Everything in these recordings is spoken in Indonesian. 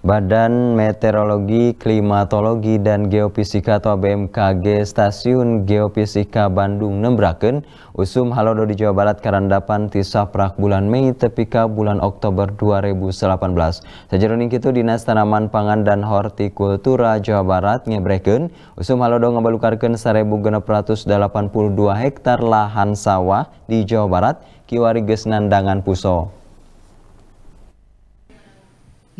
Badan Meteorologi, Klimatologi, dan Geofisika atau BMKG Stasiun Geofisika Bandung nembraken usum halodo di Jawa Barat karandapan prak bulan Mei tepika bulan Oktober 2018. Sajeroning itu Dinas Tanaman Pangan dan Hortikultura Jawa Barat ngebreken usum halodo ngebalukarkan 1682 hektar lahan sawah di Jawa Barat kiwari gesnandangan nandangan puso.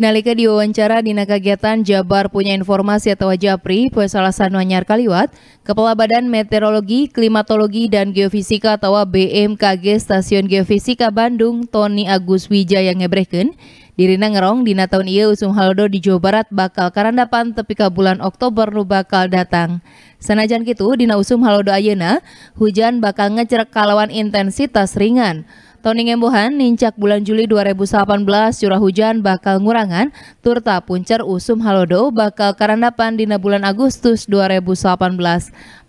Nalika diwawancara di Kegiatan Jabar Punya Informasi atau Japri, Pesalah Sanwanyar Kaliwat, Kepala Badan Meteorologi, Klimatologi, dan Geofisika atau BMKG Stasiun Geofisika Bandung, Tony Agus Wijaya ngebrehken, Dirina ngerong dina tahun ia usum haldo di Jawa Barat bakal karandapan tepi ke bulan Oktober nu bakal datang. Senajan gitu, dina usum haldo ayena hujan bakal ngecerak kalawan intensitas ringan. Tony Ngembohan, nincak bulan Juli 2018 curah hujan bakal ngurangan, turta puncer usum halodo bakal karandapan dina bulan Agustus 2018.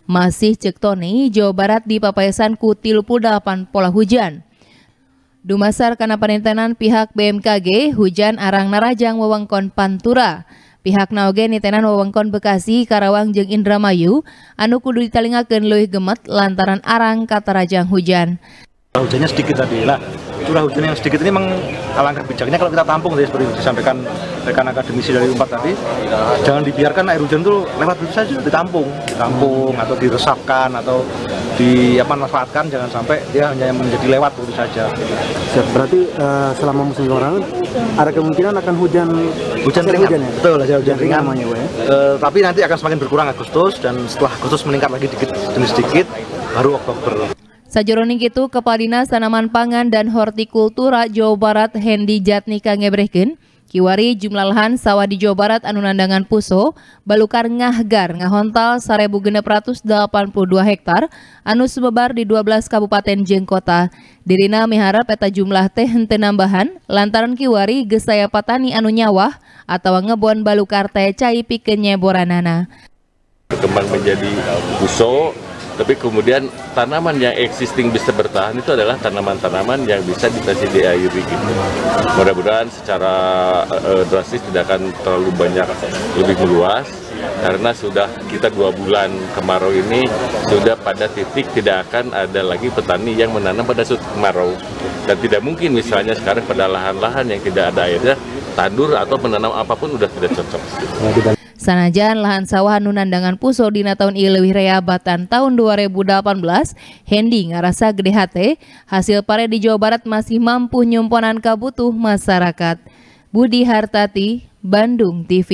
Masih cek Toni Jawa Barat di papayasan kutil pudapan pola hujan. Dumasar karena penintenan pihak BMKG, hujan arang narajang wewengkon Pantura. Pihak naoge nitenan wewengkon Bekasi, Karawang Jeng Indramayu, anu kudu ditalingakan leuwih gemet lantaran arang kata rajang hujan. Hujannya sedikit tadi lah, curah hujan yang sedikit ini memang alangkah bijaknya kalau kita tampung tadi seperti disampaikan rekan akademisi dari UMPAT tadi jangan dibiarkan air hujan itu lewat begitu saja ditampung ditampung atau diresapkan atau di apa manfaatkan jangan sampai dia hanya menjadi lewat begitu saja Siap, berarti uh, selama musim kemarau ada kemungkinan akan hujan hujan ringan hujan, ya? betul hujan, hujan ringan, ringan. Ya, uh, tapi nanti akan semakin berkurang Agustus dan setelah Agustus meningkat lagi dikit demi sedikit baru Oktober Sajroning itu Kepala Dinas Tanaman Pangan dan Hortikultura Jawa Barat Hendi Jatnika Ngebrehken, kiwari jumlah lahan sawah di Jawa Barat anu nandangan puso balukar ngahgar ngahontal 1682 hektar anu sebebar di 12 kabupaten jengkota. kota. Dirina miharap eta jumlah teh henteu nambahan lantaran kiwari gesaya patani anu nyawah atau ngebon balukar teh cai pikeun nyeboranana. Berkembang menjadi puso tapi kemudian tanaman yang existing bisa bertahan itu adalah tanaman-tanaman yang bisa di air gitu. Mudah-mudahan secara uh, drastis tidak akan terlalu banyak lebih meluas karena sudah kita dua bulan kemarau ini sudah pada titik tidak akan ada lagi petani yang menanam pada sudut kemarau dan tidak mungkin misalnya sekarang pada lahan-lahan yang tidak ada airnya tandur atau menanam apapun sudah tidak cocok. Nah, Sanajan lahan sawah nunandangan puso dina tahun ieu leuwih reabatan tahun 2018, Hendi ngarasa gede hate, hasil pare di Jawa Barat masih mampu nyumponan kabutuh masyarakat. Budi Hartati, Bandung TV.